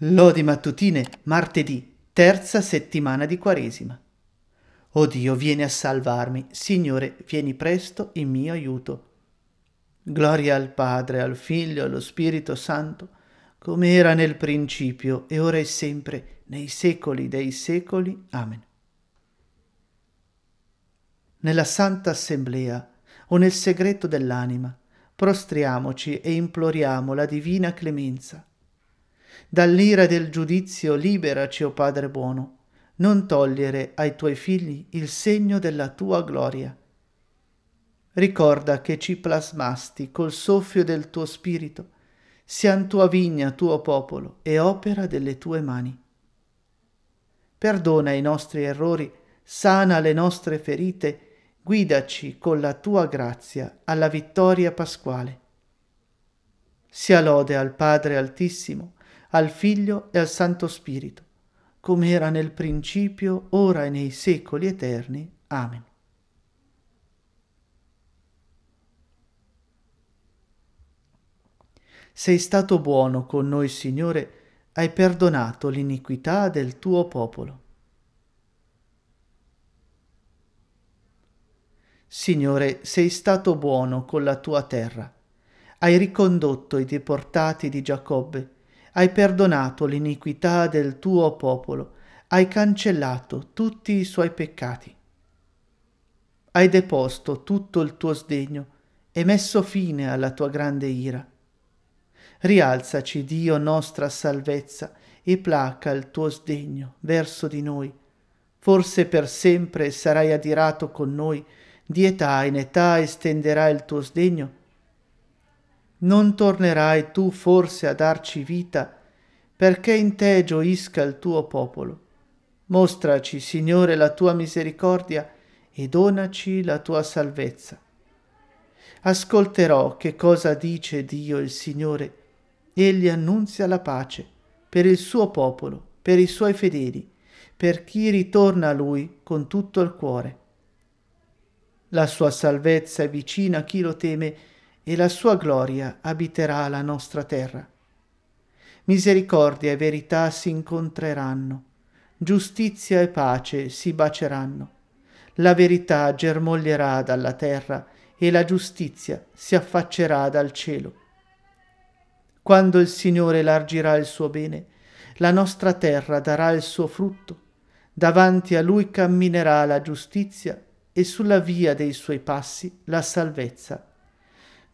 Lodi mattutine, martedì, terza settimana di Quaresima. O Dio, vieni a salvarmi. Signore, vieni presto in mio aiuto. Gloria al Padre, al Figlio, allo Spirito Santo, come era nel principio, e ora è sempre, nei secoli dei secoli. Amen. Nella Santa Assemblea, o nel segreto dell'anima, prostriamoci e imploriamo la divina clemenza Dall'ira del giudizio liberaci, o oh Padre buono, non togliere ai tuoi figli il segno della tua gloria. Ricorda che ci plasmasti col soffio del tuo spirito, sian tua vigna, tuo popolo e opera delle tue mani. Perdona i nostri errori, sana le nostre ferite, guidaci con la tua grazia alla vittoria pasquale. Sia lode al Padre Altissimo, al Figlio e al Santo Spirito, come era nel principio, ora e nei secoli eterni. Amen. Sei stato buono con noi, Signore, hai perdonato l'iniquità del tuo popolo. Signore, sei stato buono con la tua terra, hai ricondotto i deportati di Giacobbe hai perdonato l'iniquità del tuo popolo, hai cancellato tutti i suoi peccati. Hai deposto tutto il tuo sdegno e messo fine alla tua grande ira. Rialzaci, Dio nostra salvezza, e placa il tuo sdegno verso di noi. Forse per sempre sarai adirato con noi, di età in età estenderai il tuo sdegno non tornerai tu forse a darci vita, perché in te gioisca il tuo popolo. Mostraci, Signore, la tua misericordia e donaci la tua salvezza. Ascolterò che cosa dice Dio il Signore. Egli annunzia la pace per il suo popolo, per i suoi fedeli, per chi ritorna a lui con tutto il cuore. La sua salvezza è vicina a chi lo teme e la sua gloria abiterà la nostra terra. Misericordia e verità si incontreranno, giustizia e pace si baceranno. La verità germoglierà dalla terra e la giustizia si affaccerà dal cielo. Quando il Signore largirà il suo bene, la nostra terra darà il suo frutto, davanti a lui camminerà la giustizia e sulla via dei suoi passi la salvezza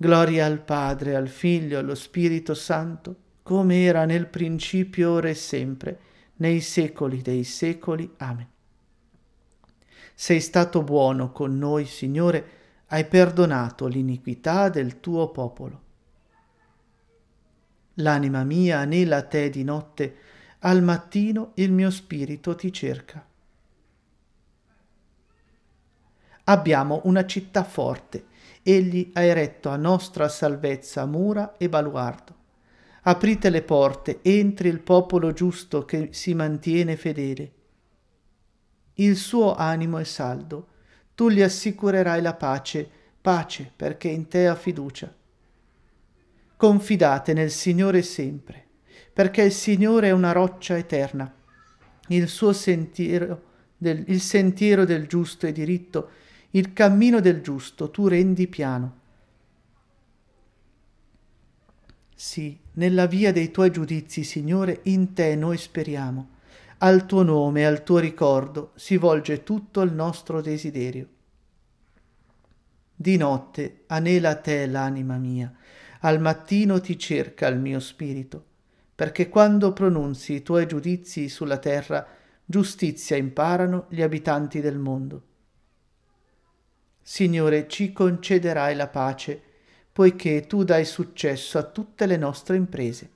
Gloria al Padre, al Figlio, allo Spirito Santo, come era nel principio, ora e sempre, nei secoli dei secoli. Amen. Sei stato buono con noi, Signore, hai perdonato l'iniquità del tuo popolo. L'anima mia anela a te di notte, al mattino il mio spirito ti cerca. Abbiamo una città forte. Egli ha eretto a nostra salvezza mura e baluardo. Aprite le porte, entri il popolo giusto che si mantiene fedele. Il suo animo è saldo, tu gli assicurerai la pace, pace perché in te ha fiducia. Confidate nel Signore sempre, perché il Signore è una roccia eterna. Il suo sentiero del, il sentiero del giusto e diritto il cammino del giusto tu rendi piano. Sì, nella via dei tuoi giudizi, Signore, in te noi speriamo. Al tuo nome, al tuo ricordo, si volge tutto il nostro desiderio. Di notte anela te l'anima mia, al mattino ti cerca il mio spirito, perché quando pronunzi i tuoi giudizi sulla terra, giustizia imparano gli abitanti del mondo. Signore, ci concederai la pace, poiché tu dai successo a tutte le nostre imprese.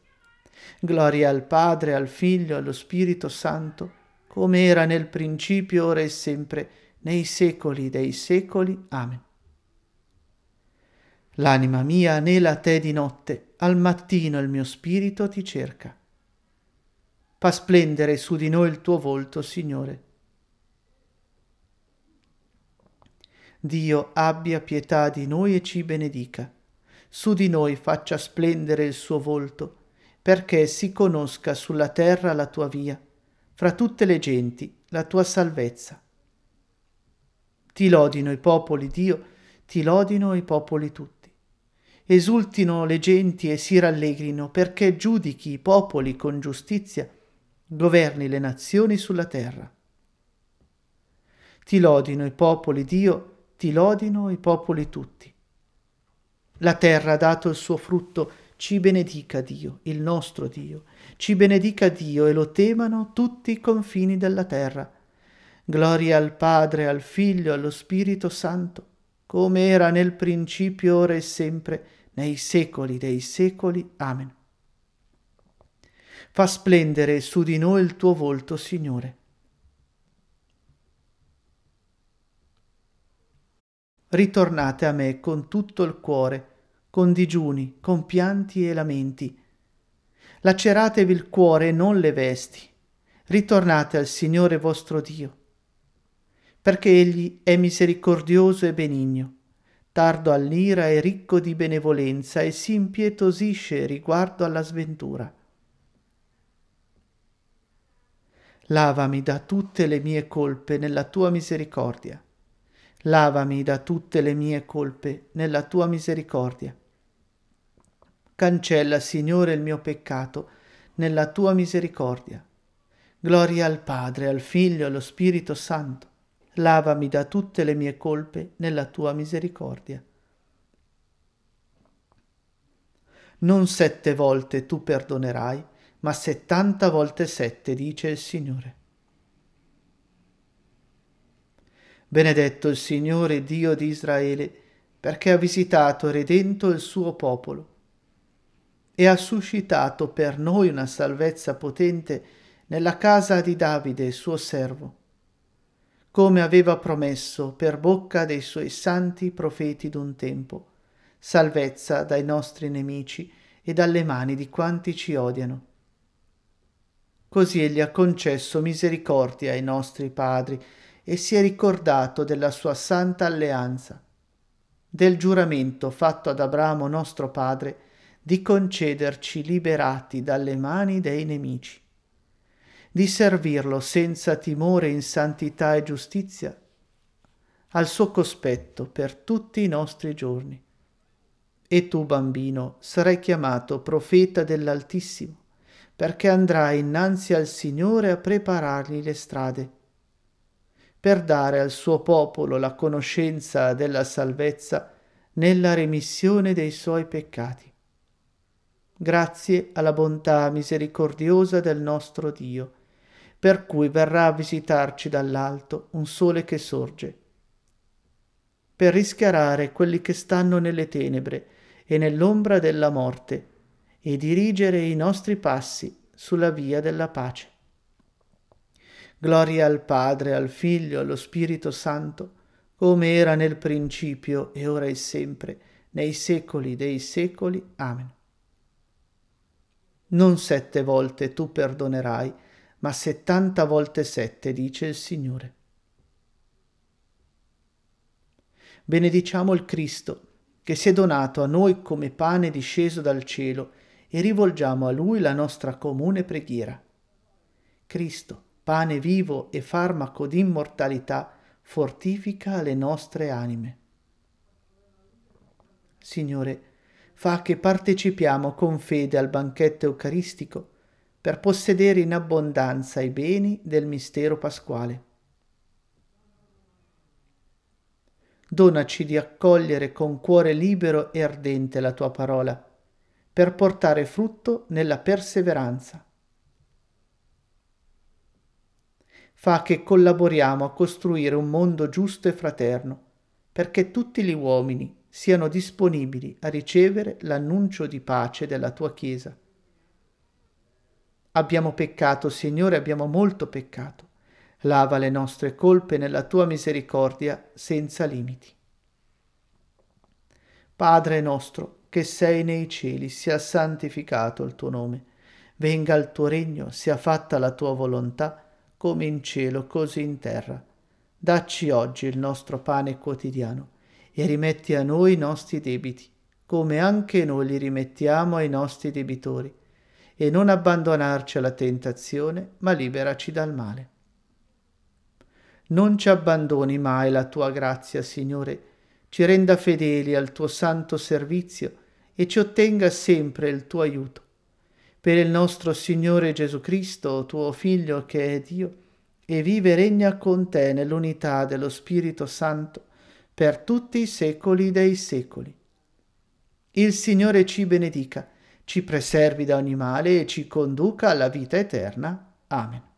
Gloria al Padre, al Figlio, allo Spirito Santo, come era nel principio, ora e sempre, nei secoli dei secoli. Amen. L'anima mia anela a te di notte, al mattino il mio spirito ti cerca. Fa splendere su di noi il tuo volto, Signore Dio abbia pietà di noi e ci benedica. Su di noi faccia splendere il suo volto, perché si conosca sulla terra la tua via, fra tutte le genti la tua salvezza. Ti lodino i popoli, Dio, ti lodino i popoli tutti. Esultino le genti e si rallegrino, perché giudichi i popoli con giustizia, governi le nazioni sulla terra. Ti lodino i popoli, Dio, ti lodino i popoli tutti. La terra ha dato il suo frutto, ci benedica Dio, il nostro Dio, ci benedica Dio e lo temano tutti i confini della terra. Gloria al Padre, al Figlio, allo Spirito Santo, come era nel principio, ora e sempre, nei secoli dei secoli. Amen. Fa splendere su di noi il tuo volto, Signore ritornate a me con tutto il cuore, con digiuni, con pianti e lamenti. Laceratevi il cuore e non le vesti. Ritornate al Signore vostro Dio, perché Egli è misericordioso e benigno, tardo all'ira e ricco di benevolenza e si impietosisce riguardo alla sventura. Lavami da tutte le mie colpe nella tua misericordia Lavami da tutte le mie colpe nella tua misericordia. Cancella, Signore, il mio peccato nella tua misericordia. Gloria al Padre, al Figlio, e allo Spirito Santo. Lavami da tutte le mie colpe nella tua misericordia. Non sette volte tu perdonerai, ma settanta volte sette, dice il Signore. Benedetto il Signore Dio di Israele, perché ha visitato e redento il suo popolo e ha suscitato per noi una salvezza potente nella casa di Davide, suo servo, come aveva promesso per bocca dei suoi santi profeti d'un tempo, salvezza dai nostri nemici e dalle mani di quanti ci odiano. Così egli ha concesso misericordia ai nostri padri, e si è ricordato della sua santa alleanza, del giuramento fatto ad Abramo nostro padre di concederci liberati dalle mani dei nemici, di servirlo senza timore in santità e giustizia, al suo cospetto per tutti i nostri giorni. E tu, bambino, sarai chiamato profeta dell'Altissimo, perché andrai innanzi al Signore a preparargli le strade per dare al suo popolo la conoscenza della salvezza nella remissione dei suoi peccati. Grazie alla bontà misericordiosa del nostro Dio, per cui verrà a visitarci dall'alto un sole che sorge, per rischiarare quelli che stanno nelle tenebre e nell'ombra della morte e dirigere i nostri passi sulla via della pace. Gloria al Padre, al Figlio, allo Spirito Santo, come era nel principio e ora e sempre, nei secoli dei secoli. Amen. Non sette volte tu perdonerai, ma settanta volte sette, dice il Signore. Benediciamo il Cristo, che si è donato a noi come pane disceso dal cielo, e rivolgiamo a Lui la nostra comune preghiera. Cristo, pane vivo e farmaco d'immortalità, fortifica le nostre anime. Signore, fa che partecipiamo con fede al banchetto eucaristico per possedere in abbondanza i beni del mistero pasquale. Donaci di accogliere con cuore libero e ardente la tua parola, per portare frutto nella perseveranza fa che collaboriamo a costruire un mondo giusto e fraterno, perché tutti gli uomini siano disponibili a ricevere l'annuncio di pace della tua Chiesa. Abbiamo peccato, Signore, abbiamo molto peccato. Lava le nostre colpe nella tua misericordia senza limiti. Padre nostro, che sei nei cieli, sia santificato il tuo nome. Venga il tuo regno, sia fatta la tua volontà come in cielo, così in terra. Dacci oggi il nostro pane quotidiano e rimetti a noi i nostri debiti, come anche noi li rimettiamo ai nostri debitori, e non abbandonarci alla tentazione, ma liberaci dal male. Non ci abbandoni mai la tua grazia, Signore, ci renda fedeli al tuo santo servizio e ci ottenga sempre il tuo aiuto per il nostro Signore Gesù Cristo, tuo Figlio che è Dio, e vive e regna con te nell'unità dello Spirito Santo per tutti i secoli dei secoli. Il Signore ci benedica, ci preservi da ogni male e ci conduca alla vita eterna. Amen.